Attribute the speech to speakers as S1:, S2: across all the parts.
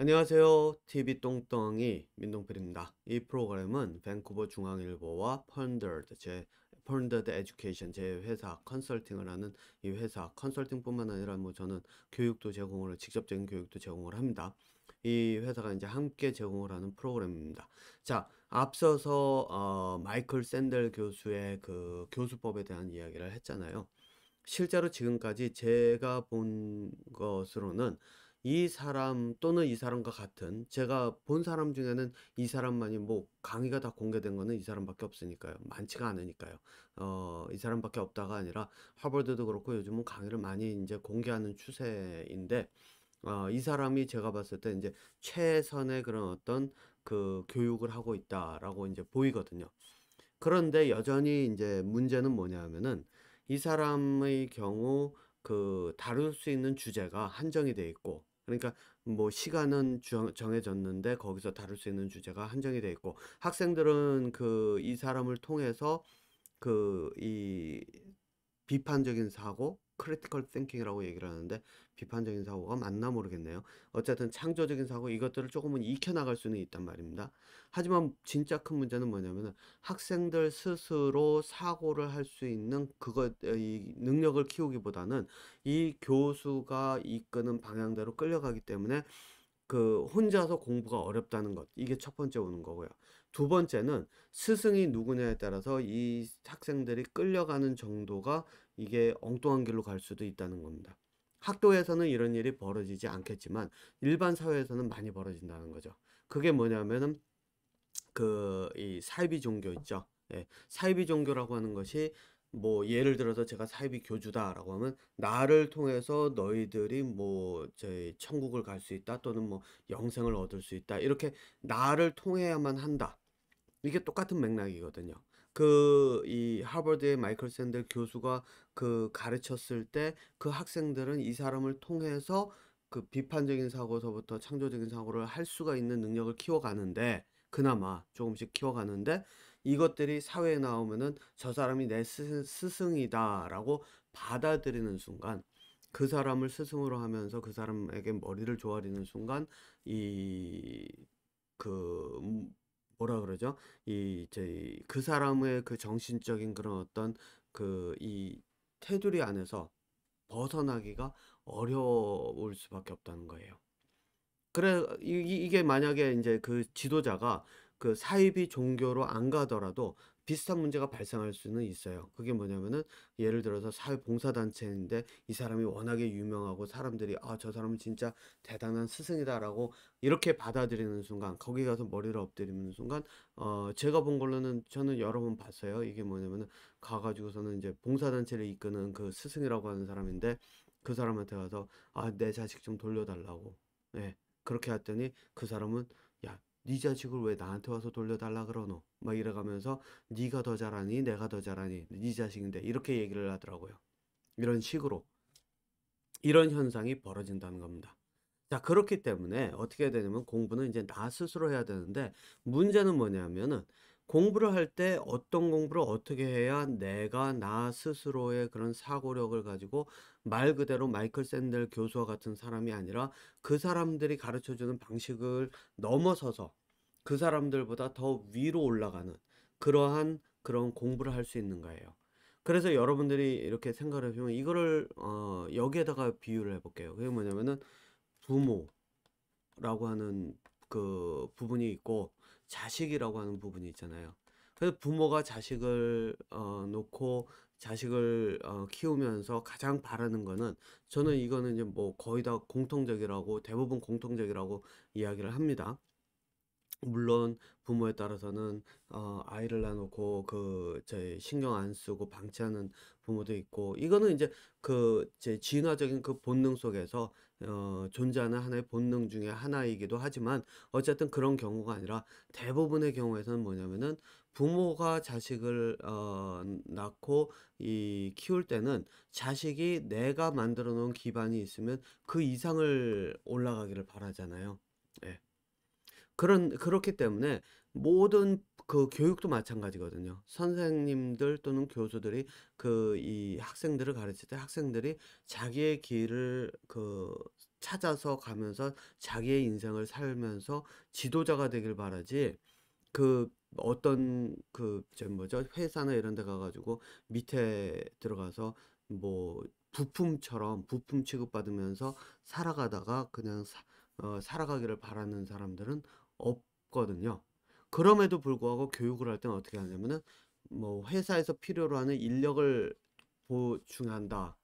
S1: 안녕하세요. TV 똥덩이 민동필입니다. 이 프로그램은 밴쿠버 중앙일보와 펀더드 제 펀더드 에듀케이션 제 회사 컨설팅을 하는 이 회사 컨설팅뿐만 아니라 뭐 저는 교육도 제공을 직접적인 교육도 제공을 합니다. 이 회사가 이제 함께 제공을 하는 프로그램입니다. 자, 앞서서 어, 마이클 샌델 교수의 그 교수법에 대한 이야기를 했잖아요. 실제로 지금까지 제가 본 것으로는 이 사람 또는 이 사람과 같은 제가 본 사람 중에는 이 사람만이 뭐 강의가 다 공개된 거는 이 사람밖에 없으니까요. 많지가 않으니까요. 어, 이 사람밖에 없다가 아니라 하버드도 그렇고 요즘은 강의를 많이 이제 공개하는 추세인데 어, 이 사람이 제가 봤을 때 이제 최선의 그런 어떤 그 교육을 하고 있다라고 이제 보이거든요. 그런데 여전히 이제 문제는 뭐냐면은 하이 사람의 경우 그 다룰 수 있는 주제가 한정이 돼 있고 그러니까 뭐 시간은 정해졌는데 거기서 다룰 수 있는 주제가 한정이 돼 있고 학생들은 그 이 사람을 통해서 그 이 비판적인 사고 크리티컬 땡킹이라고 얘기를 하는데 비판적인 사고가 맞나 모르겠네요. 어쨌든 창조적인 사고 이것들을 조금은 익혀나갈 수는 있단 말입니다. 하지만 진짜 큰 문제는 뭐냐면은 학생들 스스로 사고를 할 수 있는 그것 이 능력을 키우기보다는 이 교수가 이끄는 방향대로 끌려가기 때문에 그 혼자서 공부가 어렵다는 것 이게 첫 번째 오는 거고요. 두 번째는 스승이 누구냐에 따라서 이 학생들이 끌려가는 정도가 이게 엉뚱한 길로 갈 수도 있다는 겁니다. 학교에서는 이런 일이 벌어지지 않겠지만 일반 사회에서는 많이 벌어진다는 거죠. 그게 뭐냐면은 그이 사이비 종교 있죠. 예, 사이비 종교라고 하는 것이 뭐 예를 들어서 제가 사이비 교주다라고 하면 나를 통해서 너희들이 뭐 저희 천국을 갈 수 있다 또는 뭐 영생을 얻을 수 있다 이렇게 나를 통해야만 한다 이게 똑같은 맥락이거든요. 그이 하버드의 마이클 샌델 교수가 그 가르쳤을 때 그 학생들은 이 사람을 통해서 그 비판적인 사고서부터 창조적인 사고를 할 수가 있는 능력을 키워가는데 그나마 조금씩 키워가는데 이것들이 사회에 나오면은 저 사람이 내 스, 스승이다라고 받아들이는 순간 그 사람을 스승으로 하면서 그 사람에게 머리를 조아리는 순간 이그 뭐라 그러죠? 이 저희 그 사람의 그 정신적인 그런 어떤 그이 테두리 안에서 벗어나기가 어려울 수밖에 없다는 거예요. 그래 이, 이게 만약에 이제 그 지도자가 그 사이비 종교로 안 가더라도 비슷한 문제가 발생할 수는 있어요. 그게 뭐냐면은 예를 들어서 사회봉사단체인데 이 사람이 워낙에 유명하고 사람들이 아 저 사람은 진짜 대단한 스승이다라고 이렇게 받아들이는 순간 거기 가서 머리를 엎드리는 순간 어 제가 본 걸로는 저는 여러 번 봤어요. 이게 뭐냐면은 가가지고서는 이제 봉사단체를 이끄는 그 스승이라고 하는 사람인데 그 사람한테 가서 아 내 자식 좀 돌려달라고 예 네, 그렇게 했더니 그 사람은 야네 자식을 왜 나한테 와서 돌려달라 그러노? 막 이래가면서 네가 더 잘하니 내가 더 잘하니 네 자식인데 이렇게 얘기를 하더라고요. 이런 식으로 이런 현상이 벌어진다는 겁니다. 자 그렇기 때문에 어떻게 해야 되냐면 공부는 이제 나 스스로 해야 되는데 문제는 뭐냐면은 공부를 할 때 어떤 공부를 어떻게 해야 내가 나 스스로의 그런 사고력을 가지고 말 그대로 마이클 샌델 교수와 같은 사람이 아니라 그 사람들이 가르쳐 주는 방식을 넘어서서 그 사람들보다 더 위로 올라가는 그러한 그런 공부를 할 수있는거예요 그래서 여러분들이 이렇게 생각을 해보면 이거를 어 여기에다가 비유를 해볼게요. 그게 뭐냐면은 부모라고 하는 그 부분이 있고 자식이라고 하는 부분이 있잖아요. 그래서 부모가 자식을 어, 놓고 자식을 어, 키우면서 가장 바라는 거는 저는 이거는 이제 뭐 거의 다 공통적이라고 대부분 공통적이라고 이야기를 합니다. 물론 부모에 따라서는 어 아이를 낳아놓고 그 저희 신경 안 쓰고 방치하는 부모도 있고 이거는 이제 그제 진화적인 그 본능 속에서 어 존재하는 하나의 본능 중의 하나이기도 하지만 어쨌든 그런 경우가 아니라 대부분의 경우에서는 뭐냐면은 부모가 자식을 어 낳고 이 키울 때는 자식이 내가 만들어 놓은 기반이 있으면 그 이상을 올라가기를 바라잖아요. 그런 그렇기 때문에 모든 그 교육도 마찬가지거든요. 선생님들 또는 교수들이 그 이 학생들을 가르칠 때 학생들이 자기의 길을 그 찾아서 가면서 자기의 인생을 살면서 지도자가 되길 바라지 그 어떤 그 뭐죠 회사나 이런 데 가가지고 밑에 들어가서 뭐 부품처럼 부품 취급받으면서 살아가다가 그냥 사, 어, 살아가기를 바라는 사람들은 없거든요. 그럼에도 불구하고 교육을 할 때는 어떻게 하냐면은 뭐 회사에서 필요로 하는 인력을 보충한다.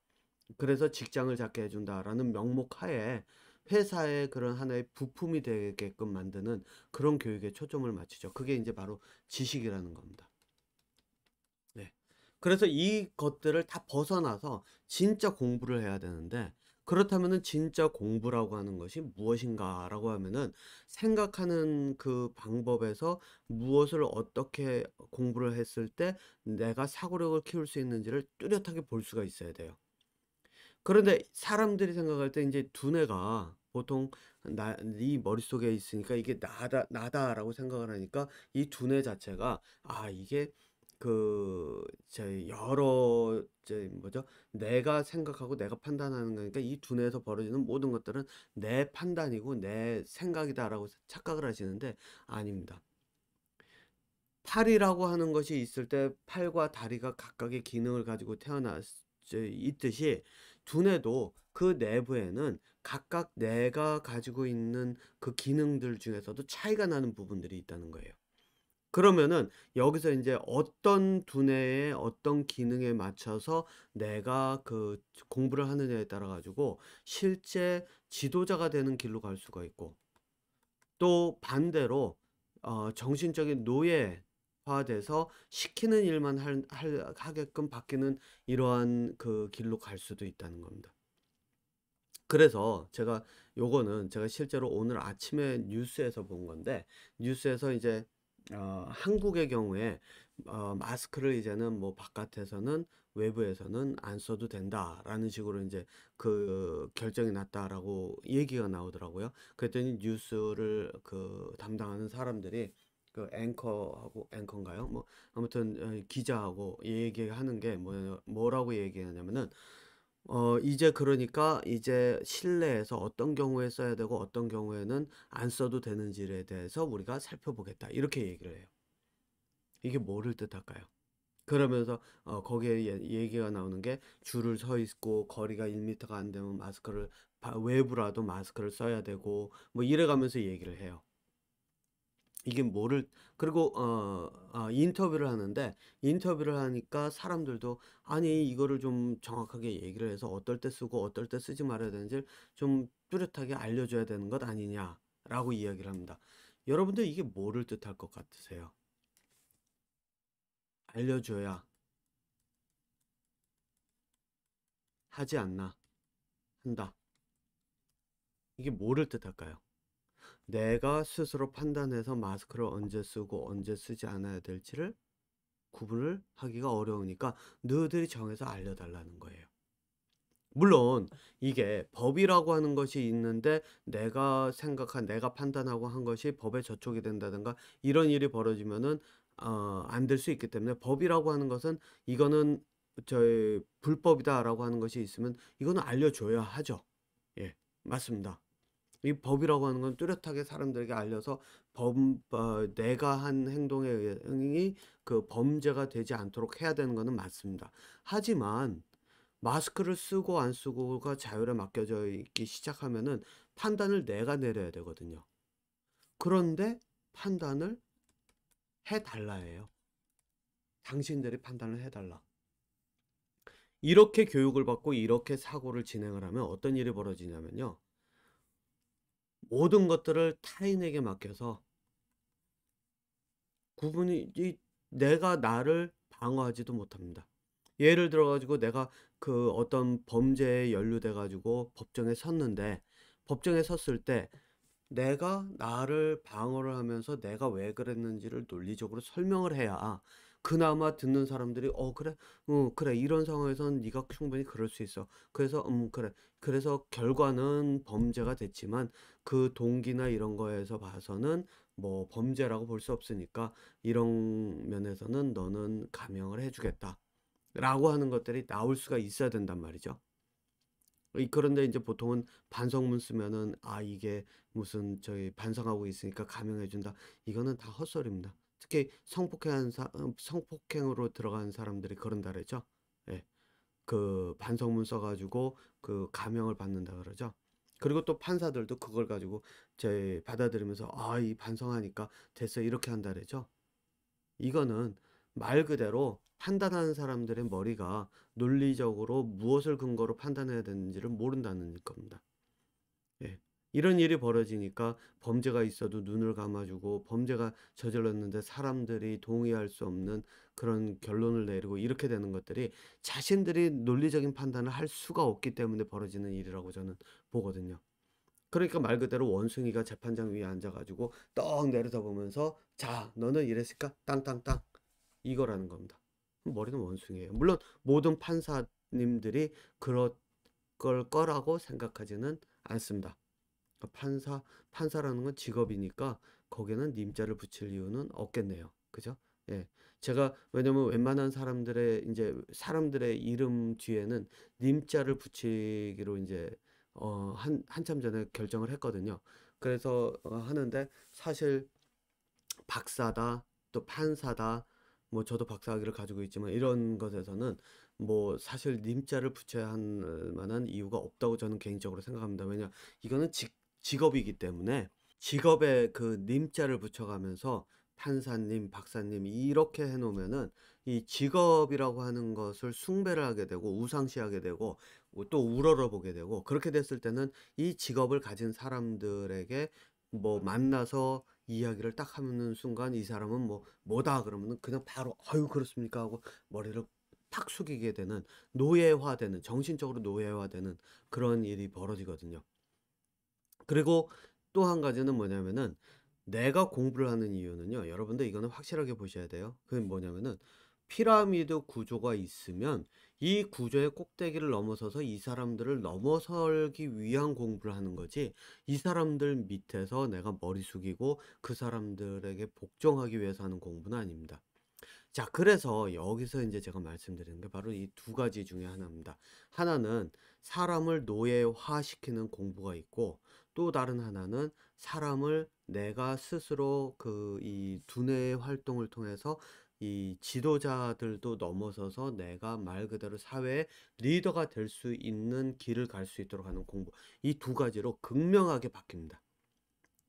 S1: 그래서 직장을 잡게 해준다라는 명목 하에 회사의 그런 하나의 부품이 되게끔 만드는 그런 교육에 초점을 맞추죠. 그게 이제 바로 지식이라는 겁니다. 네. 그래서 이 것들을 다 벗어나서 진짜 공부를 해야 되는데 그렇다면 진짜 공부라고 하는 것이 무엇인가라고 하면은 생각하는 그 방법에서 무엇을 어떻게 공부를 했을 때 내가 사고력을 키울 수 있는지를 뚜렷하게 볼 수가 있어야 돼요. 그런데 사람들이 생각할 때 이제 두뇌가 보통 나, 네 머릿속에 있으니까 이게 나다, 나다라고 생각을 하니까 이 두뇌 자체가 아, 이게 그저 여러 저 뭐죠 내가 생각하고 내가 판단하는 거니까 이 두뇌에서 벌어지는 모든 것들은 내 판단이고 내 생각이다라고 착각을 하시는데 아닙니다. 팔이라고 하는 것이 있을 때 팔과 다리가 각각의 기능을 가지고 태어났 있듯이 두뇌도 그 내부에는 각각 내가 가지고 있는 그 기능들 중에서도 차이가 나는 부분들이 있다는 거예요. 그러면은 여기서 이제 어떤 두뇌의 어떤 기능에 맞춰서 내가 그 공부를 하느냐에 따라 가지고 실제 지도자가 되는 길로 갈 수가 있고 또 반대로 어, 정신적인 노예화돼서 시키는 일만 할, 할, 하게끔 바뀌는 이러한 그 길로 갈 수도 있다는 겁니다. 그래서 제가 요거는 제가 실제로 오늘 아침에 뉴스에서 본 건데 뉴스에서 이제 어, 한국의 경우에 어, 마스크를 이제는 뭐 바깥에서는 외부에서는 안 써도 된다라는 식으로 이제 그 결정이 났다라고 얘기가 나오더라고요. 그랬더니 뉴스를 그 담당하는 사람들이 그 앵커하고 앵커인가요? 뭐 아무튼 어, 기자하고 얘기하는 게 뭐, 뭐라고 얘기하냐면은 어, 이제 그러니까 이제 실내에서 어떤 경우에 써야 되고 어떤 경우에는 안 써도 되는지에 대해서 우리가 살펴보겠다. 이렇게 얘기를 해요. 이게 뭐를 뜻할까요? 그러면서 어, 거기에 얘기가 나오는 게 줄을 서 있고 거리가 1미터가안 되면 마스크를 외부라도 마스크를 써야 되고 뭐 이래 가면서 얘기를 해요. 이게 뭐를 그리고 어, 어, 인터뷰를 하는데 인터뷰를 하니까 사람들도 아니 이거를 좀 정확하게 얘기를 해서 어떨 때 쓰고 어떨 때 쓰지 말아야 되는지 좀 뚜렷하게 알려줘야 되는 것 아니냐라고 이야기를 합니다. 여러분들 이게 뭐를 뜻할 것 같으세요? 알려줘야 하지 않나 한다. 이게 뭐를 뜻할까요? 내가 스스로 판단해서 마스크를 언제 쓰고 언제 쓰지 않아야 될지를 구분을 하기가 어려우니까 너희들이 정해서 알려달라는 거예요. 물론 이게 법이라고 하는 것이 있는데 내가 생각한 내가 판단하고 한 것이 법에 저촉이 된다든가 이런 일이 벌어지면은 어, 안 될 수 있기 때문에 법이라고 하는 것은 이거는 저의 불법이다라고 하는 것이 있으면 이거는 알려줘야 하죠. 예, 맞습니다. 이 법이라고 하는 건 뚜렷하게 사람들에게 알려서 범 어, 내가 한 행동에 의해 그 범죄가 되지 않도록 해야 되는 것은 맞습니다. 하지만 마스크를 쓰고 안 쓰고가 자율에 맡겨져 있기 시작하면은 판단을 내가 내려야 되거든요. 그런데 판단을 해달라 해요. 당신들이 판단을 해달라. 이렇게 교육을 받고 이렇게 사고를 진행을 하면 어떤 일이 벌어지냐면요. 모든 것들을 타인에게 맡겨서 구분이 이 내가 나를 방어하지도 못합니다. 예를 들어 가지고 내가 그 어떤 범죄에 연루돼 가지고 법정에 섰는데 법정에 섰을 때 내가 나를 방어를 하면서 내가 왜 그랬는지를 논리적으로 설명을 해야 그나마 듣는 사람들이 어 그래 어 그래 이런 상황에선 네가 충분히 그럴 수 있어 그래서 음 그래 그래서 결과는 범죄가 됐지만 그 동기나 이런 거에서 봐서는 뭐 범죄라고 볼 수 없으니까 이런 면에서는 너는 감형을 해주겠다 라고 하는 것들이 나올 수가 있어야 된단 말이죠 그런데 이제 보통은 반성문 쓰면은 아 이게 무슨 저희 반성하고 있으니까 감형해준다 이거는 다 헛소리입니다 특히 성폭행 어, 성폭행으로 들어간 사람들이 그런다 그러죠. 예. 그 반성문 써가지고 그 감형을 받는다 그러죠. 그리고 또 판사들도 그걸 가지고 제 받아들이면서 아이 반성하니까 됐어 이렇게 한다 그러죠. 이거는 말 그대로 판단하는 사람들의 머리가 논리적으로 무엇을 근거로 판단해야 되는지를 모른다는 겁니다. 예. 이런 일이 벌어지니까 범죄가 있어도 눈을 감아주고 범죄가 저질렀는데 사람들이 동의할 수 없는 그런 결론을 내리고 이렇게 되는 것들이 자신들이 논리적인 판단을 할 수가 없기 때문에 벌어지는 일이라고 저는 보거든요. 그러니까 말 그대로 원숭이가 재판장 위에 앉아가지고 떡 내려다보면서 자 너는 이랬을까 땅땅땅 이거라는 겁니다. 머리는 원숭이에요. 물론 모든 판사님들이 그럴 걸 거라고 생각하지는 않습니다. 판사 판사라는 건 직업이니까 거기는 님자를 붙일 이유는 없겠네요. 그죠? 예. 제가 왜냐면 웬만한 사람들의 이제 사람들의 이름 뒤에는 님자를 붙이기로 이제 어한 한참 전에 결정을 했거든요. 그래서 어, 하는데 사실 박사다 또 판사다 뭐 저도 박사학위를 가지고 있지만 이런 것에서는 뭐 사실 님자를 붙여야 할 만한 이유가 없다고 저는 개인적으로 생각합니다. 왜냐 이거는 직 직업이기 때문에 직업에 그 님자를 붙여가면서 판사님, 박사님 이렇게 해놓으면은 이 직업이라고 하는 것을 숭배를 하게 되고 우상시하게 되고 또 우러러보게 되고 그렇게 됐을 때는 이 직업을 가진 사람들에게 뭐 만나서 이야기를 딱 하는 순간 이 사람은 뭐 뭐다 그러면은 그냥 바로 아유 그렇습니까 하고 머리를 팍 숙이게 되는 노예화되는 정신적으로 노예화되는 그런 일이 벌어지거든요. 그리고 또 한 가지는 뭐냐면은 내가 공부를 하는 이유는요. 여러분들 이거는 확실하게 보셔야 돼요. 그게 뭐냐면은 피라미드 구조가 있으면 이 구조의 꼭대기를 넘어서서 이 사람들을 넘어설기 위한 공부를 하는 거지 이 사람들 밑에서 내가 머리 숙이고 그 사람들에게 복종하기 위해서 하는 공부는 아닙니다. 자, 그래서 여기서 이제 제가 말씀드리는 게 바로 이 두 가지 중에 하나입니다. 하나는 사람을 노예화시키는 공부가 있고 또 다른 하나는 사람을 내가 스스로 그 이 두뇌의 활동을 통해서 이 지도자들도 넘어서서 내가 말 그대로 사회의 리더가 될 수 있는 길을 갈 수 있도록 하는 공부. 이 두 가지로 극명하게 바뀝니다.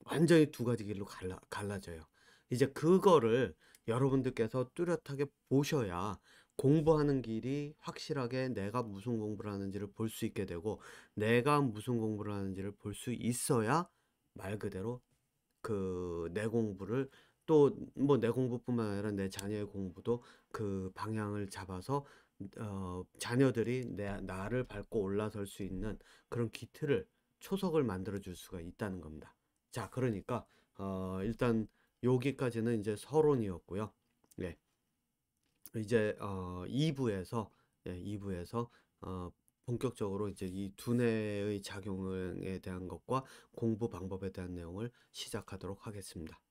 S1: 완전히 두 가지 길로 갈라, 갈라져요. 이제 그거를 여러분들께서 뚜렷하게 보셔야 공부하는 길이 확실하게 내가 무슨 공부를 하는지를 볼 수 있게 되고 내가 무슨 공부를 하는지를 볼 수 있어야 말 그대로 그 내 공부를 또 뭐 내 공부뿐만 아니라 내 자녀의 공부도 그 방향을 잡아서 어, 자녀들이 내, 나를 밟고 올라설 수 있는 그런 기틀을 초석을 만들어 줄 수가 있다는 겁니다. 자, 그러니까 어, 일단 여기까지는 이제 서론이었고요. 네. 어, 이제 어 2부에서 예, 2부에서 어 본격적으로 이제 이 두뇌의 작용에 대한 것과 공부 방법에 대한 내용을 시작하도록 하겠습니다.